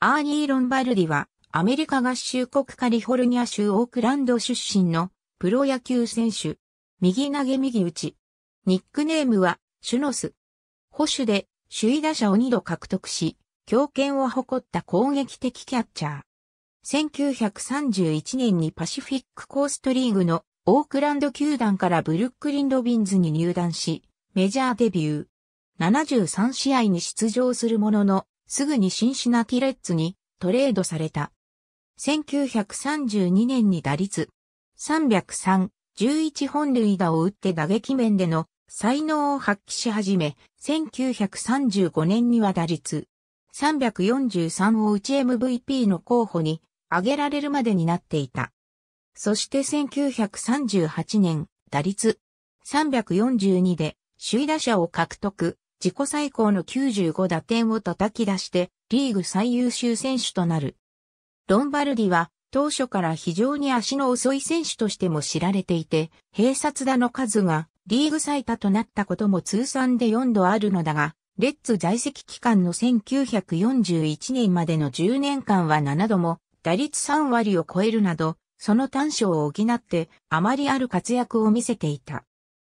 アーニー・ロンバルディは、アメリカ合衆国カリフォルニア州オークランド出身のプロ野球選手。右投げ右打ち。ニックネームは、シュノス。保守で、首位打者を2度獲得し、強権を誇った攻撃的キャッチャー。1931年にパシフィックコーストリーグのオークランド球団からブルックリン・ロビンズに入団し、メジャーデビュー。73試合に出場するものの、すぐにシンシナティレッツにトレードされた。1932年に打率303、11本塁打を打って打撃面での才能を発揮し始め、1935年には打率343を打ち MVP の候補に挙げられるまでになっていた。そして1938年、打率342で首位打者を獲得、自己最高の95打点を叩き出して、リーグ最優秀選手となる。ロンバルディは、当初から非常に足の遅い選手としても知られていて、併殺打の数がリーグ最多となったことも通算で4度あるのだが、レッツ在籍期間の1941年までの10年間は7度も打率3割を超えるなど、その短所を補ってあまりある活躍を見せていた。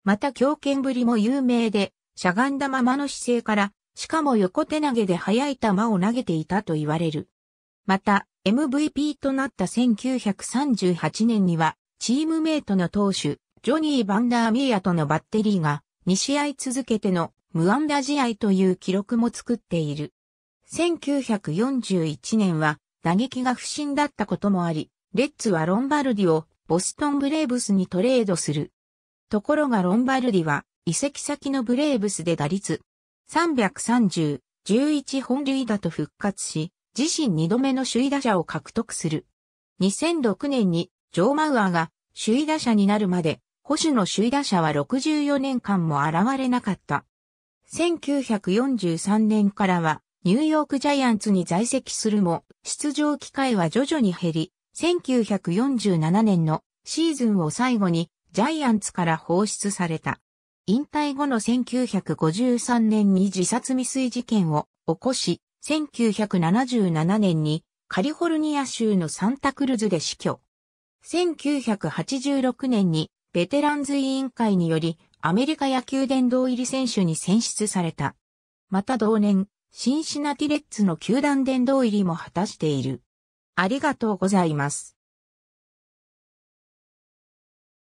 また強肩ぶりも有名で、しゃがんだままの姿勢から、しかも横手投げで速い球を投げていたと言われる。また、MVP となった1938年には、チームメイトの投手、ジョニー・バンダー・ミーアとのバッテリーが、2試合続けての無安打試合という記録も作っている。1941年は、打撃が不振だったこともあり、レッツはロンバルディをボストンブレーブスにトレードする。ところがロンバルディは移籍先のブレーブスで打率330、11本塁打と復活し、自身2度目の首位打者を獲得する。2006年にジョー・マウアーが首位打者になるまで、保守の首位打者は64年間も現れなかった。1943年からはニューヨークジャイアンツに在籍するも、出場機会は徐々に減り、1947年のシーズンを最後にジャイアンツから放出された。引退後の1953年に自殺未遂事件を起こし、1977年にカリフォルニア州のサンタクルズで死去。1986年にベテランズ委員会によりアメリカ野球殿堂入り選手に選出された。また同年、シンシナティレッツの球団殿堂入りも果たしている。ありがとうございます。